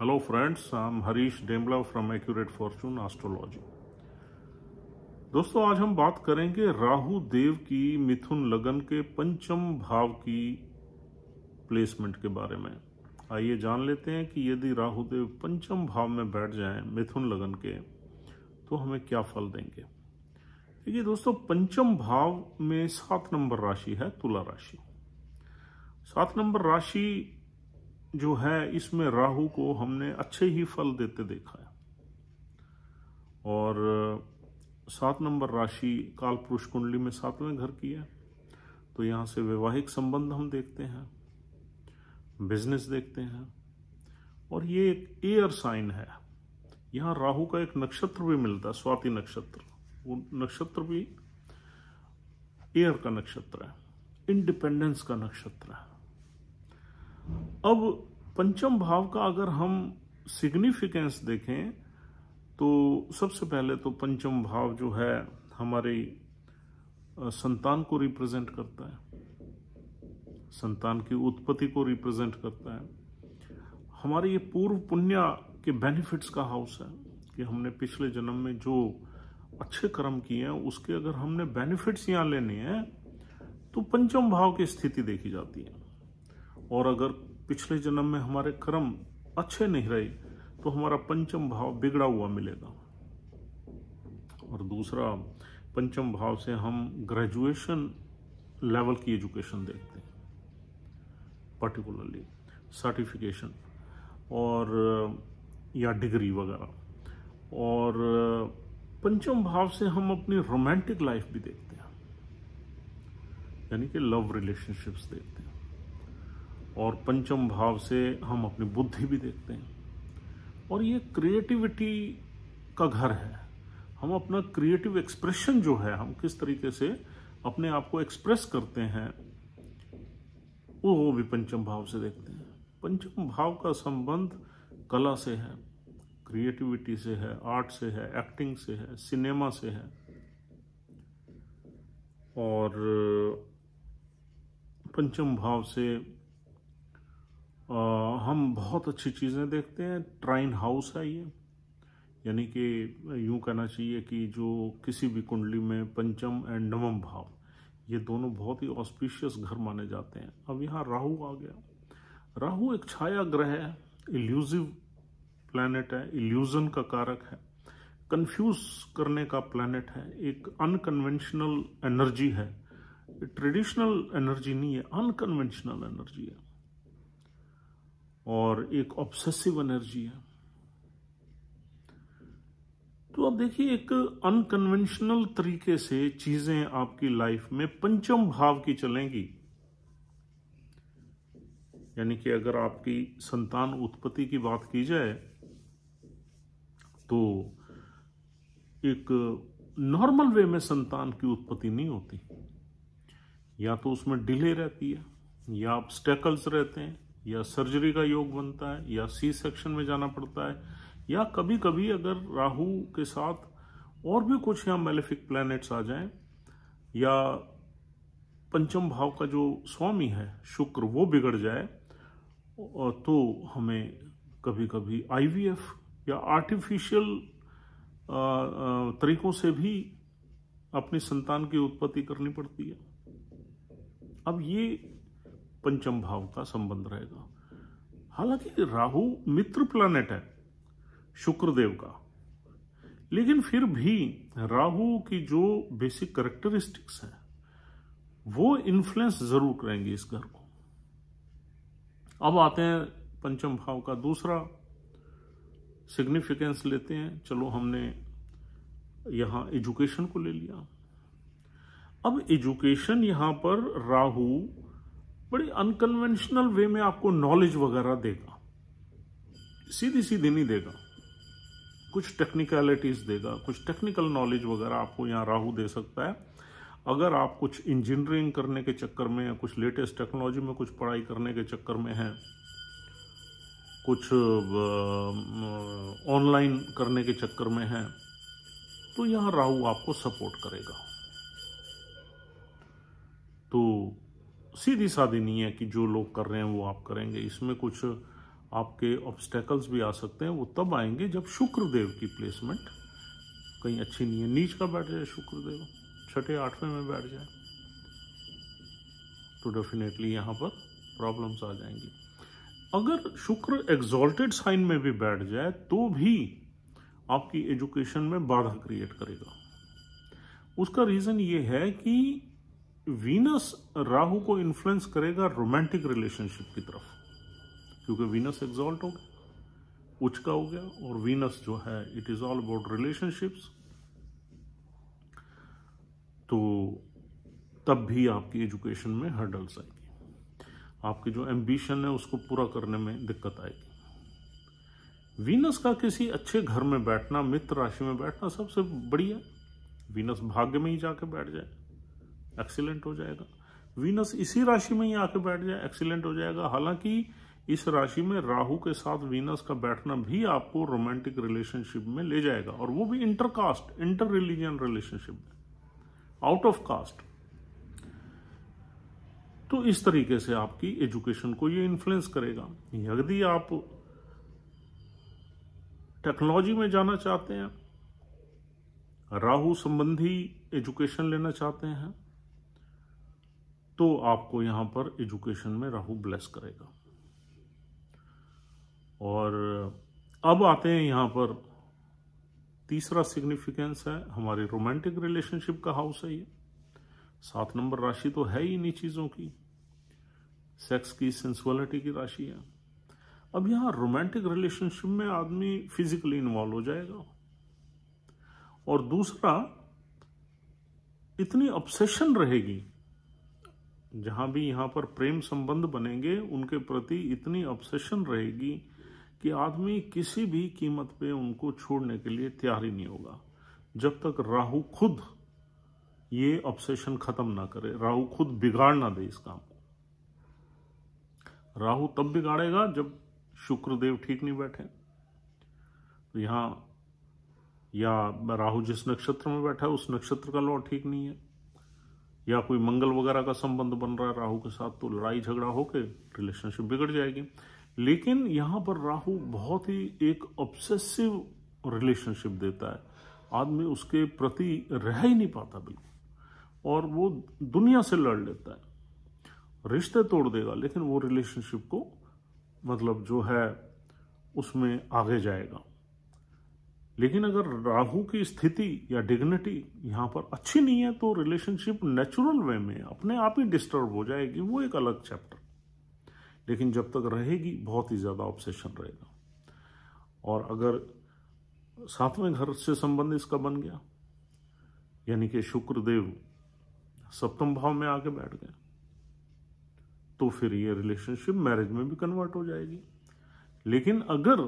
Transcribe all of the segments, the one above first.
hello friends हम Harish Dembla from accurate fortune astrology दोस्तों आज हम बात करेंगे राहु देव की मिथुन लगन के पंचम भाव की प्लेसमेंट के बारे में आइए जान लेते हैं कि यदि राहु देव पंचम भाव में बैठ जाएं मिथुन लगन के तो हमें क्या फल देंगे देखिए दोस्तों पंचम भाव में सात नंबर राशि है तुला राशि सात नंबर राशि जो है इसमें राहु को हमने अच्छे ही फल देते देखा है और सात नंबर राशि काल पुरुष कुंडली में सातवें घर की है तो यहाँ से वैवाहिक संबंध हम देखते हैं बिजनेस देखते हैं और ये एक एयर साइन है यहाँ राहु का एक नक्षत्र भी मिलता है स्वाति नक्षत्र वो नक्षत्र भी एयर का नक्षत्र है इंडिपेंडेंस का नक्षत्र है अब पंचम भाव का अगर हम सिग्निफिकेंस देखें तो सबसे पहले तो पंचम भाव जो है हमारी संतान को रिप्रेजेंट करता है संतान की उत्पत्ति को रिप्रेजेंट करता है हमारे ये पूर्व पुण्य के बेनिफिट्स का हाउस है कि हमने पिछले जन्म में जो अच्छे कर्म किए हैं उसके अगर हमने बेनिफिट्स यहाँ लेने हैं तो पंचम भाव की स्थिति देखी जाती है और अगर पिछले जन्म में हमारे कर्म अच्छे नहीं रहे तो हमारा पंचम भाव बिगड़ा हुआ मिलेगा और दूसरा पंचम भाव से हम ग्रेजुएशन लेवल की एजुकेशन देखते हैं पर्टिकुलरली सर्टिफिकेशन और या डिग्री वगैरह और पंचम भाव से हम अपनी रोमांटिक लाइफ भी देखते हैं यानी कि लव रिलेशनशिप्स देखते हैं और पंचम भाव से हम अपनी बुद्धि भी देखते हैं और ये क्रिएटिविटी का घर है हम अपना क्रिएटिव एक्सप्रेशन जो है हम किस तरीके से अपने आप को एक्सप्रेस करते हैं वो भी पंचम भाव से देखते हैं पंचम भाव का संबंध कला से है क्रिएटिविटी से है आर्ट से है एक्टिंग से है सिनेमा से है और पंचम भाव से आ, हम बहुत अच्छी चीज़ें देखते हैं ट्राइन हाउस है ये यानी कि यूँ कहना चाहिए कि जो किसी भी कुंडली में पंचम एंड नवम भाव ये दोनों बहुत ही ऑस्पिशियस घर माने जाते हैं अब यहाँ राहु आ गया राहु एक छाया ग्रह है इल्यूजिव प्लानट है इल्यूजन का कारक है कन्फ्यूज करने का प्लानट है एक अनकन्वेंशनल एनर्जी है ट्रेडिशनल एनर्जी नहीं है अनकन्वेंशनल एनर्जी है और एक ऑब्सेसिव एनर्जी है तो आप देखिए एक अनकन्वेंशनल तरीके से चीजें आपकी लाइफ में पंचम भाव की चलेंगी यानी कि अगर आपकी संतान उत्पत्ति की बात की जाए तो एक नॉर्मल वे में संतान की उत्पत्ति नहीं होती या तो उसमें डिले रहती है या आप स्टेकल्स रहते हैं या सर्जरी का योग बनता है या सी सेक्शन में जाना पड़ता है या कभी कभी अगर राहु के साथ और भी कुछ यहाँ मेलेफिक प्लैनेट्स आ जाएं या पंचम भाव का जो स्वामी है शुक्र वो बिगड़ जाए तो हमें कभी कभी आईवीएफ या आर्टिफिशियल तरीकों से भी अपनी संतान की उत्पत्ति करनी पड़ती है अब ये पंचम भाव का संबंध रहेगा हालांकि राहु मित्र प्लानेट है शुक्रदेव का लेकिन फिर भी राहु की जो बेसिक करेक्टरिस्टिक्स है वो इन्फ्लुएंस जरूर करेंगे इस घर को अब आते हैं पंचम भाव का दूसरा सिग्निफिकेंस लेते हैं चलो हमने यहां एजुकेशन को ले लिया अब एजुकेशन यहां पर राहु बड़ी अनकन्वेंशनल वे में आपको नॉलेज वगैरह देगा सीधी सीधी नहीं देगा कुछ टेक्निकलिटीज देगा कुछ टेक्निकल नॉलेज वगैरह आपको यहाँ राहु दे सकता है अगर आप कुछ इंजीनियरिंग करने के चक्कर में या कुछ लेटेस्ट टेक्नोलॉजी में कुछ पढ़ाई करने के चक्कर में हैं कुछ ऑनलाइन करने के चक्कर में हैं तो यहाँ राहु आपको सपोर्ट करेगा तो सीधी सादी नहीं है कि जो लोग कर रहे हैं वो आप करेंगे इसमें कुछ आपके ऑब्स्टेकल्स भी आ सकते हैं वो तब आएंगे जब शुक्रदेव की प्लेसमेंट कहीं अच्छी नहीं है नीच का बैठ जाए शुक्रदेव छठे आठवें में बैठ जाए तो डेफिनेटली यहाँ पर प्रॉब्लम्स आ जाएंगी अगर शुक्र एग्जॉल्टेड साइन में भी बैठ जाए तो भी आपकी एजुकेशन में बाधा क्रिएट करेगा उसका रीज़न ये है कि वीनस राहु को इन्फ्लुएंस करेगा रोमांटिक रिलेशनशिप की तरफ क्योंकि वीनस एग्जॉल्ट हो गया उचका का हो गया और वीनस जो है it is all about relationships तो तब भी आपकी एजुकेशन में हर्डल्स आएगी आपकी जो एम्बिशन है उसको पूरा करने में दिक्कत आएगी वीनस का किसी अच्छे घर में बैठना मित्र राशि में बैठना सबसे बढ़िया वीनस भाग्य में ही जाके बैठ जाए एक्सीलेंट हो जाएगा वीनस इसी राशि में ही आके बैठ जाए एक्सीलेंट हो जाएगा हालांकि इस राशि में राहु के साथ वीनस का बैठना भी आपको रोमांटिक रिलेशनशिप में ले जाएगा और वो भी इंटरकास्ट इंटर रिलीजियन रिलेशनशिप में आउट ऑफ कास्ट तो इस तरीके से आपकी एजुकेशन को ये इन्फ्लुएंस करेगा यदि आप टेक्नोलॉजी में जाना चाहते हैं राहु संबंधी एजुकेशन लेना चाहते हैं तो आपको यहाँ पर एजुकेशन में राहु ब्लेस करेगा और अब आते हैं यहाँ पर तीसरा सिग्निफिकेंस है हमारे रोमांटिक रिलेशनशिप का हाउस है ये सात नंबर राशि तो है ही इन्हीं चीज़ों की सेक्स की सेंसुअलिटी की राशि है अब यहाँ रोमांटिक रिलेशनशिप में आदमी फिजिकली इन्वॉल्व हो जाएगा और दूसरा इतनी ऑब्सेशन रहेगी जहां भी यहां पर प्रेम संबंध बनेंगे उनके प्रति इतनी ऑब्सेशन रहेगी कि आदमी किसी भी कीमत पे उनको छोड़ने के लिए तैयार ही नहीं होगा जब तक राहु खुद ये ऑब्सेशन खत्म ना करे राहु खुद बिगाड़ ना दे इस काम को राहु तब बिगाड़ेगा जब शुक्रदेव ठीक नहीं बैठे तो या राहु जिस नक्षत्र में बैठा है उस नक्षत्र का लॉ ठीक नहीं है या कोई मंगल वगैरह का संबंध बन रहा है राहु के साथ तो लड़ाई झगड़ा होकर रिलेशनशिप बिगड़ जाएगी लेकिन यहाँ पर राहु बहुत ही एक ऑब्सेसिव रिलेशनशिप देता है आदमी उसके प्रति रह ही नहीं पाता बिल्कुल और वो दुनिया से लड़ लेता है रिश्ते तोड़ देगा लेकिन वो रिलेशनशिप को मतलब जो है उसमें आगे जाएगा लेकिन अगर राहु की स्थिति या डिग्निटी यहाँ पर अच्छी नहीं है तो रिलेशनशिप नेचुरल वे में अपने आप ही डिस्टर्ब हो जाएगी वो एक अलग चैप्टर लेकिन जब तक रहेगी बहुत ही ज़्यादा ऑब्सेशन रहेगा और अगर सातवें घर से संबंध इसका बन गया यानी कि शुक्रदेव सप्तम भाव में आके बैठ गए तो फिर ये रिलेशनशिप मैरिज में भी कन्वर्ट हो जाएगी लेकिन अगर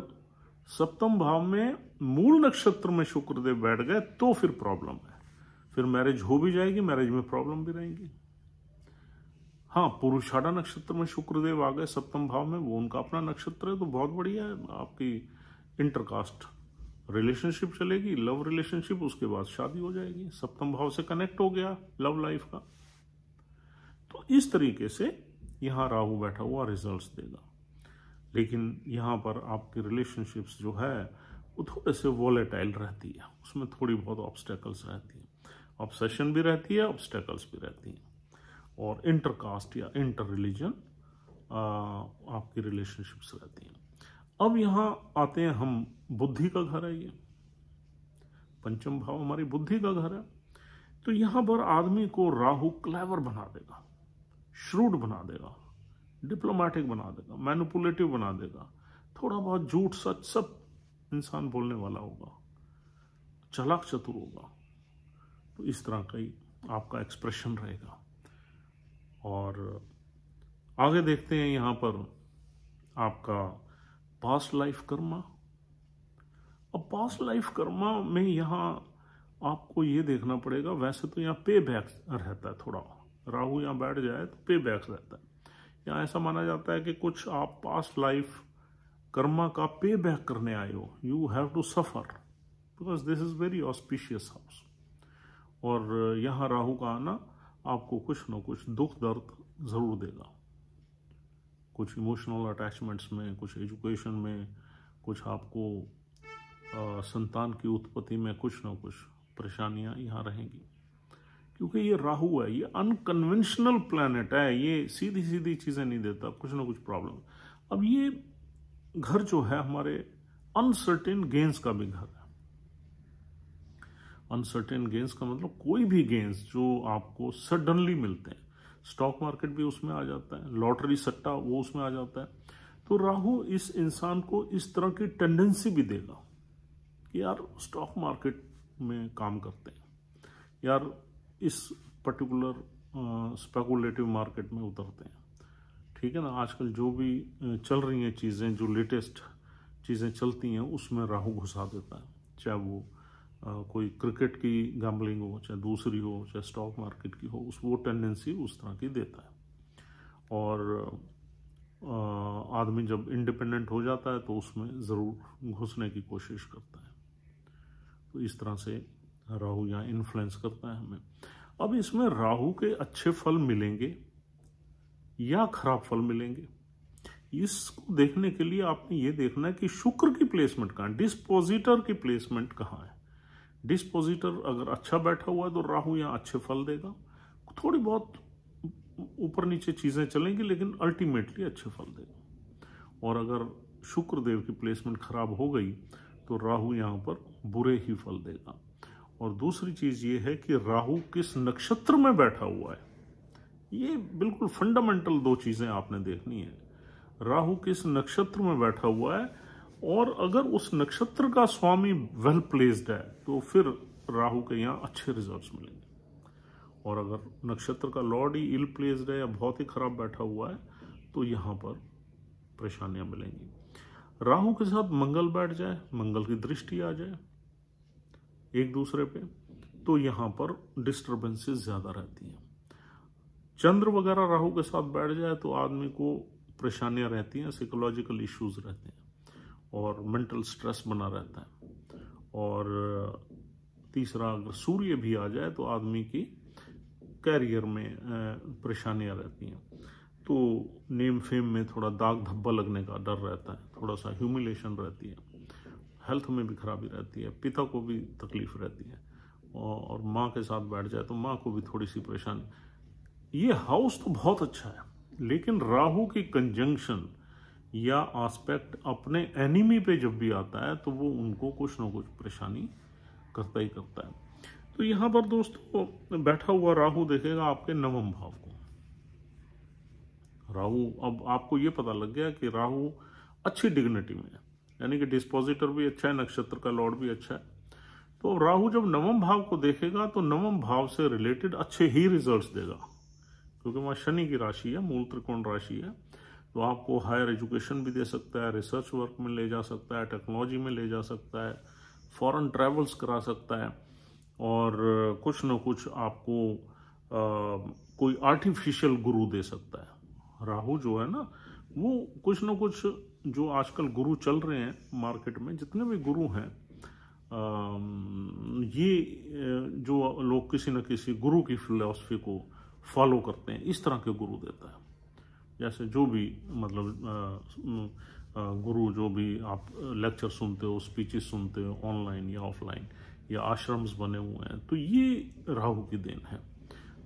सप्तम भाव में मूल नक्षत्र में शुक्रदेव बैठ गए तो फिर प्रॉब्लम है फिर मैरिज हो भी जाएगी मैरिज में प्रॉब्लम भी रहेगी हाँ पुरुषाड़ा नक्षत्र में शुक्रदेव आ गए सप्तम भाव में वो उनका अपना नक्षत्र है तो बहुत बढ़िया है आपकी इंटरकास्ट रिलेशनशिप चलेगी लव रिलेशनशिप उसके बाद शादी हो जाएगी सप्तम भाव से कनेक्ट हो गया लव लाइफ का तो इस तरीके से यहां राहु बैठा हुआ रिजल्ट्स देगा लेकिन यहां पर आपकी रिलेशनशिप्स जो है वो थोड़े से वॉलेटाइल रहती है उसमें थोड़ी बहुत ऑब्स्टेकल्स रहती हैं ऑब्सेशन भी रहती है ऑब्स्टेकल्स भी रहती हैं और इंटरकास्ट या इंटर रिलीजन आपकी रिलेशनशिप्स रहती हैं अब यहाँ आते हैं हम बुद्धि का घर है ये पंचम भाव हमारी बुद्धि का घर है तो यहाँ पर आदमी को राहु क्लेवर बना देगा श्रूड बना देगा डिप्लोमेटिक बना देगा मैनुपुलेटिव बना देगा थोड़ा बहुत झूठ सच सब इंसान बोलने वाला होगा चलाक चतुर होगा तो इस तरह का ही आपका एक्सप्रेशन रहेगा और आगे देखते हैं यहाँ पर आपका पास्ट लाइफ कर्मा अब पास्ट लाइफ कर्मा में यहाँ आपको ये देखना पड़ेगा वैसे तो यहाँ पे बैक रहता है थोड़ा राहु यहाँ बैठ जाए तो पे बैक रहता है यहाँ ऐसा माना जाता है कि कुछ आप पास्ट लाइफ कर्मा का पे बैक करने आए हो you have to suffer because this is very auspicious house और uh, यहाँ राहु का आना आपको कुछ ना कुछ दुख दर्द ज़रूर देगा कुछ इमोशनल अटैचमेंट्स में कुछ एजुकेशन में कुछ आपको आ, uh, संतान की उत्पत्ति में कुछ ना कुछ परेशानियाँ यहाँ रहेंगी क्योंकि ये राहु है ये अनकन्वेंशनल प्लानट है ये सीधी सीधी चीज़ें नहीं देता कुछ ना कुछ प्रॉब्लम अब ये घर जो है हमारे अनसर्टेन गेंस का भी घर है अनसर्टेन गेंस का मतलब कोई भी गेंस जो आपको सडनली मिलते हैं स्टॉक मार्केट भी उसमें आ जाता है लॉटरी सट्टा वो उसमें आ जाता है तो राहु इस इंसान को इस तरह की टेंडेंसी भी देगा कि यार स्टॉक मार्केट में काम करते हैं यार इस पर्टिकुलर स्पेकुलेटिव मार्केट में उतरते हैं ठीक है ना आजकल जो भी चल रही हैं चीज़ें जो लेटेस्ट चीज़ें चलती हैं उसमें राहु घुसा देता है चाहे वो आ, कोई क्रिकेट की गैम्बलिंग हो चाहे दूसरी हो चाहे स्टॉक मार्केट की हो उस वो टेंडेंसी उस तरह की देता है और आदमी जब इंडिपेंडेंट हो जाता है तो उसमें ज़रूर घुसने की कोशिश करता है तो इस तरह से राहु यहाँ इन्फ्लुएंस करता है हमें अब इसमें राहु के अच्छे फल मिलेंगे या खराब फल मिलेंगे इसको देखने के लिए आपने ये देखना है कि शुक्र की प्लेसमेंट कहाँ डिस्पोजिटर की प्लेसमेंट कहाँ है डिस्पोजिटर अगर अच्छा बैठा हुआ है तो राहु यहाँ अच्छे फल देगा थोड़ी बहुत ऊपर नीचे चीज़ें चलेंगी लेकिन अल्टीमेटली अच्छे फल देगा और अगर शुक्रदेव की प्लेसमेंट खराब हो गई तो राहु यहाँ पर बुरे ही फल देगा और दूसरी चीज़ ये है कि राहु किस नक्षत्र में बैठा हुआ है ये बिल्कुल फंडामेंटल दो चीज़ें आपने देखनी है राहु किस नक्षत्र में बैठा हुआ है और अगर उस नक्षत्र का स्वामी वेल प्लेस्ड है तो फिर राहु के यहाँ अच्छे रिजल्ट मिलेंगे और अगर नक्षत्र का लॉर्ड ही इल प्लेस्ड है या बहुत ही खराब बैठा हुआ है तो यहाँ पर परेशानियाँ मिलेंगी राहु के साथ मंगल बैठ जाए मंगल की दृष्टि आ जाए एक दूसरे पे तो यहाँ पर डिस्टर्बेंसेस ज़्यादा रहती हैं चंद्र वगैरह राहु के साथ बैठ जाए तो आदमी को परेशानियां रहती हैं साइकोलॉजिकल इश्यूज रहते हैं और मेंटल स्ट्रेस बना रहता है और तीसरा अगर सूर्य भी आ जाए तो आदमी की कैरियर में परेशानियां रहती हैं तो नेम फेम में थोड़ा दाग धब्बा लगने का डर रहता है थोड़ा सा ह्यूमिलेशन रहती है हेल्थ में भी खराबी रहती है पिता को भी तकलीफ रहती है और माँ के साथ बैठ जाए तो माँ को भी थोड़ी सी परेशानी ये हाउस तो बहुत अच्छा है लेकिन राहु की कंजंक्शन या आस्पेक्ट अपने एनिमी पे जब भी आता है तो वो उनको कुछ ना कुछ परेशानी करता ही करता है तो यहाँ पर दोस्तों बैठा हुआ राहु देखेगा आपके नवम भाव को राहु अब आपको ये पता लग गया कि राहु अच्छी डिग्निटी में है यानी कि डिस्पोजिटर भी अच्छा है नक्षत्र का लॉर्ड भी अच्छा है तो राहु जब नवम भाव को देखेगा तो नवम भाव से रिलेटेड अच्छे ही रिजल्ट्स देगा क्योंकि वहाँ शनि की राशि है मूल त्रिकोण राशि है तो आपको हायर एजुकेशन भी दे सकता है रिसर्च वर्क में ले जा सकता है टेक्नोलॉजी में ले जा सकता है फॉरेन ट्रेवल्स करा सकता है और कुछ ना कुछ आपको आ, कोई आर्टिफिशियल गुरु दे सकता है राहु जो है ना वो कुछ ना कुछ जो आजकल गुरु चल रहे हैं मार्केट में जितने भी गुरु हैं ये जो लोग किसी न किसी गुरु की फिलॉसफी को फॉलो करते हैं इस तरह के गुरु देता है जैसे जो भी मतलब गुरु जो भी आप लेक्चर सुनते हो स्पीचेस सुनते हो ऑनलाइन या ऑफलाइन या आश्रम्स बने हुए हैं तो ये राहु की देन है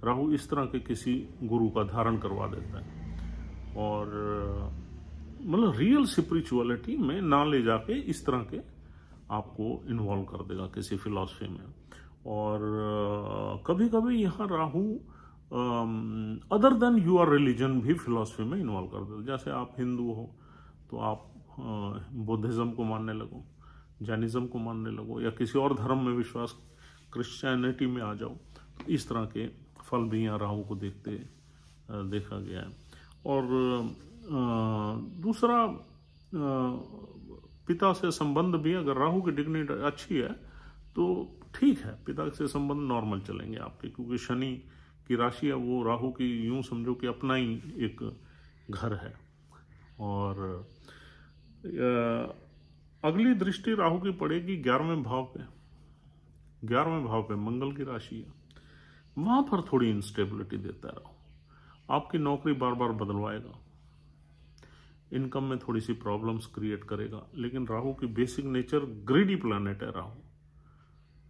राहु इस तरह के किसी गुरु का धारण करवा देता है और मतलब रियल स्पिरिचुअलिटी में ना ले जाके इस तरह के आपको इन्वॉल्व कर देगा किसी फिलॉसफी में और कभी कभी यहाँ Rahu other than your religion भी फिलोसफी में इन्वॉल्व कर देते जैसे आप हिंदू हो तो आप uh, बुद्धिज़्म को मानने लगो जैनिज़्म को मानने लगो या किसी और धर्म में विश्वास क्रिश्चियनिटी में आ जाओ तो इस तरह के फल भी यहाँ राहु को देखते uh, देखा गया है और uh, दूसरा पिता से संबंध भी अगर राहु की डिग्नी अच्छी है तो ठीक है पिता से संबंध नॉर्मल चलेंगे आपके क्योंकि शनि की राशि है वो राहु की यूं समझो कि अपना ही एक घर है और अगली दृष्टि राहु की पड़ेगी ग्यारहवें भाव पे ग्यारहवें भाव पे मंगल की राशि है वहाँ पर थोड़ी इंस्टेबिलिटी देता है राहु आपकी नौकरी बार बार बदलवाएगा इनकम में थोड़ी सी प्रॉब्लम्स क्रिएट करेगा लेकिन राहु की बेसिक नेचर ग्रीडी प्लानट है राहु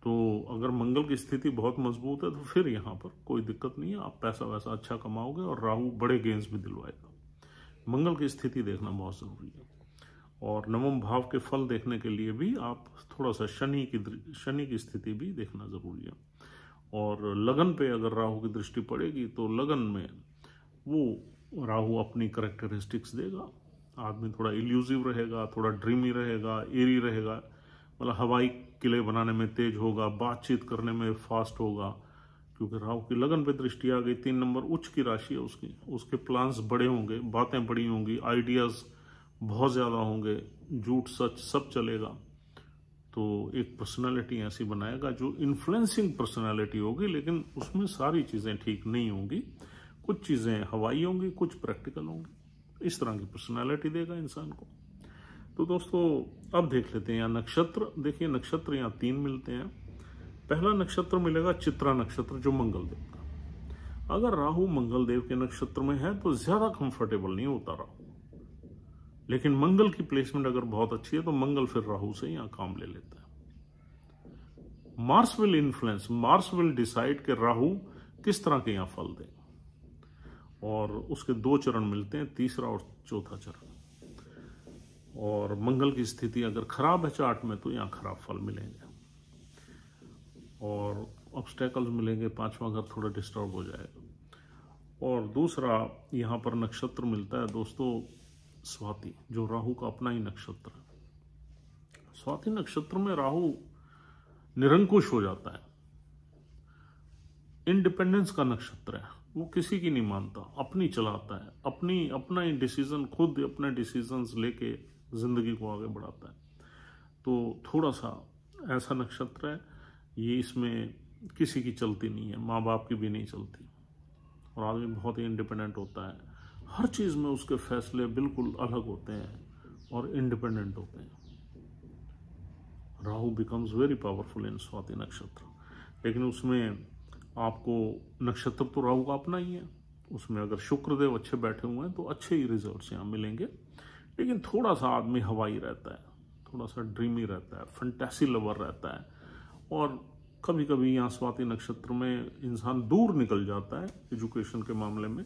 तो अगर मंगल की स्थिति बहुत मजबूत है तो फिर यहाँ पर कोई दिक्कत नहीं है आप पैसा वैसा अच्छा कमाओगे और राहु बड़े गेंस भी दिलवाएगा मंगल की स्थिति देखना बहुत ज़रूरी है और नवम भाव के फल देखने के लिए भी आप थोड़ा सा शनि की शनि की स्थिति भी देखना ज़रूरी है और लगन पे अगर राहु की दृष्टि पड़ेगी तो लगन में वो राहु अपनी करेक्टरिस्टिक्स देगा आदमी थोड़ा इल्यूजिव रहेगा थोड़ा ड्रीमी रहेगा एरी रहेगा मतलब हवाई किले बनाने में तेज होगा बातचीत करने में फास्ट होगा क्योंकि राहु की लगन पे दृष्टि आ गई तीन नंबर उच्च की राशि है उसकी उसके प्लान्स बड़े होंगे बातें बड़ी होंगी आइडियाज़ बहुत ज़्यादा होंगे झूठ सच सब चलेगा तो एक पर्सनालिटी ऐसी बनाएगा जो इन्फ्लुएंसिंग पर्सनालिटी होगी लेकिन उसमें सारी चीज़ें ठीक नहीं होंगी कुछ चीज़ें हवाई होंगी कुछ प्रैक्टिकल होंगी इस तरह की पर्सनैलिटी देगा इंसान को तो दोस्तों अब देख लेते हैं यहाँ नक्षत्र देखिए नक्षत्र यहाँ तीन मिलते हैं पहला नक्षत्र मिलेगा चित्रा नक्षत्र जो मंगल देव का अगर राहु मंगल देव के नक्षत्र में है तो ज्यादा कंफर्टेबल नहीं होता राहु लेकिन मंगल की प्लेसमेंट अगर बहुत अच्छी है तो मंगल फिर राहु से यहां काम ले लेता है Mars will influence Mars will decide कि राहु किस तरह के यहाँ फल दे और उसके दो चरण मिलते हैं तीसरा और चौथा चरण और मंगल की स्थिति अगर खराब है चार्ट में तो यहाँ खराब फल मिलेंगे और ऑब्स्टेकल्स मिलेंगे पांचवा घर थोड़ा डिस्टर्ब हो जाएगा और दूसरा यहाँ पर नक्षत्र मिलता है दोस्तों स्वाति जो राहु का अपना ही नक्षत्र है स्वाति नक्षत्र में राहु निरंकुश हो जाता है इंडिपेंडेंस का नक्षत्र है वो किसी की नहीं मानता अपनी चलाता है अपनी अपना ही डिसीजन खुद अपने डिसीजंस लेके ज़िंदगी को आगे बढ़ाता है तो थोड़ा सा ऐसा नक्षत्र है ये इसमें किसी की चलती नहीं है माँ बाप की भी नहीं चलती और आदमी बहुत ही इंडिपेंडेंट होता है हर चीज़ में उसके फैसले बिल्कुल अलग होते हैं और इंडिपेंडेंट होते हैं Rahu becomes very powerful in Swati nakshatra लेकिन उसमें आपको नक्षत्र तो राहु का अपना ही है उसमें अगर शुक्रदेव अच्छे बैठे हुए हैं तो अच्छे ही रिजल्ट यहाँ मिलेंगे लेकिन थोड़ा सा आदमी हवाई रहता है थोड़ा सा ड्रीमी रहता है फंटेसी लवर रहता है और कभी कभी यहाँ स्वाति नक्षत्र में इंसान दूर निकल जाता है एजुकेशन के मामले में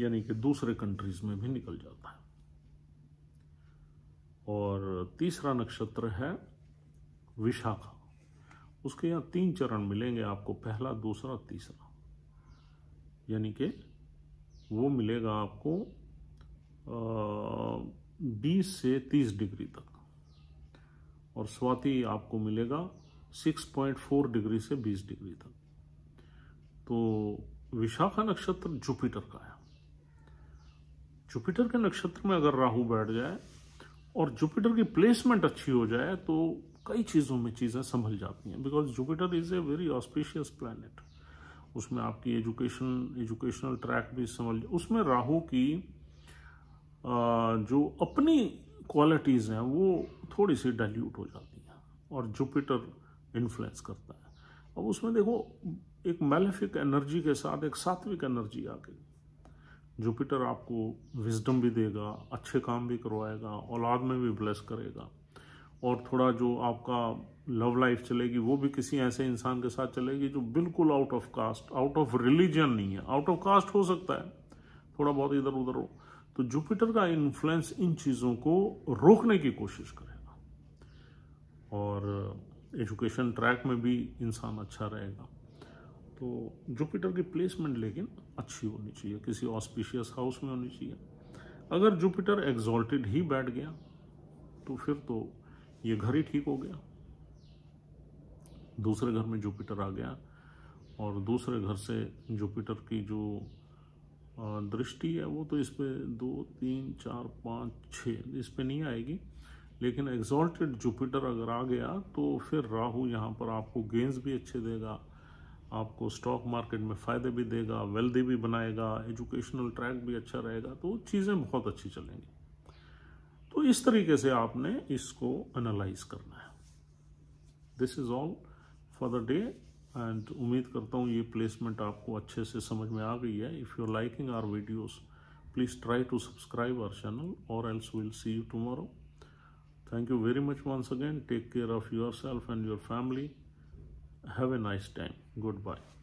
यानी कि दूसरे कंट्रीज में भी निकल जाता है और तीसरा नक्षत्र है विशाखा उसके यहाँ तीन चरण मिलेंगे आपको पहला दूसरा तीसरा यानी कि वो मिलेगा आपको आ, 20 से 30 डिग्री तक और स्वाति आपको मिलेगा 6.4 डिग्री से 20 डिग्री तक तो विशाखा नक्षत्र जुपिटर का है जुपिटर के नक्षत्र में अगर राहु बैठ जाए और जुपिटर की प्लेसमेंट अच्छी हो जाए तो कई चीज़ों में चीज़ें संभल जाती हैं because Jupiter is a very auspicious planet उसमें आपकी एजुकेशन एजुकेशनल ट्रैक भी संभल उसमें राहु की जो अपनी क्वालिटीज़ हैं वो थोड़ी सी डाइल्यूट हो जाती हैं और जुपिटर इन्फ्लुएंस करता है अब उसमें देखो एक मेलेफिक एनर्जी के साथ एक सात्विक एनर्जी आ गई जुपिटर आपको विजडम भी देगा अच्छे काम भी करवाएगा औलाद में भी ब्लेस करेगा और थोड़ा जो आपका लव लाइफ चलेगी वो भी किसी ऐसे इंसान के साथ चलेगी जो बिल्कुल out of caste out of religion नहीं है आउट ऑफ कास्ट हो सकता है थोड़ा बहुत इधर उधर हो तो जुपिटर का इन्फ्लुएंस इन चीज़ों को रोकने की कोशिश करेगा और एजुकेशन uh, ट्रैक में भी इंसान अच्छा रहेगा तो जुपिटर की प्लेसमेंट लेकिन अच्छी होनी चाहिए किसी ऑस्पिशियस हाउस में होनी चाहिए अगर जुपिटर एग्जॉल्टेड ही बैठ गया तो फिर तो ये घर ही ठीक हो गया दूसरे घर में जुपिटर आ गया और दूसरे घर से जुपिटर की जो दृष्टि है वो तो इस पर दो तीन चार पाँच छः इस पर नहीं आएगी लेकिन एग्जॉल्टेड जुपिटर अगर आ गया तो फिर राहु यहाँ पर आपको गेंस भी अच्छे देगा आपको स्टॉक मार्केट में फ़ायदे भी देगा वेल्दी भी बनाएगा एजुकेशनल ट्रैक भी अच्छा रहेगा तो चीज़ें बहुत अच्छी चलेंगी तो इस तरीके से आपने इसको एनालाइज करना है this is all for the day and उम्मीद करता हूँ ये प्लेसमेंट आपको अच्छे से समझ में आ गई है if you liking our videos please try to subscribe our channel और else will see you tomorrow thank you very much once again take care of your and your family have a nice time good bye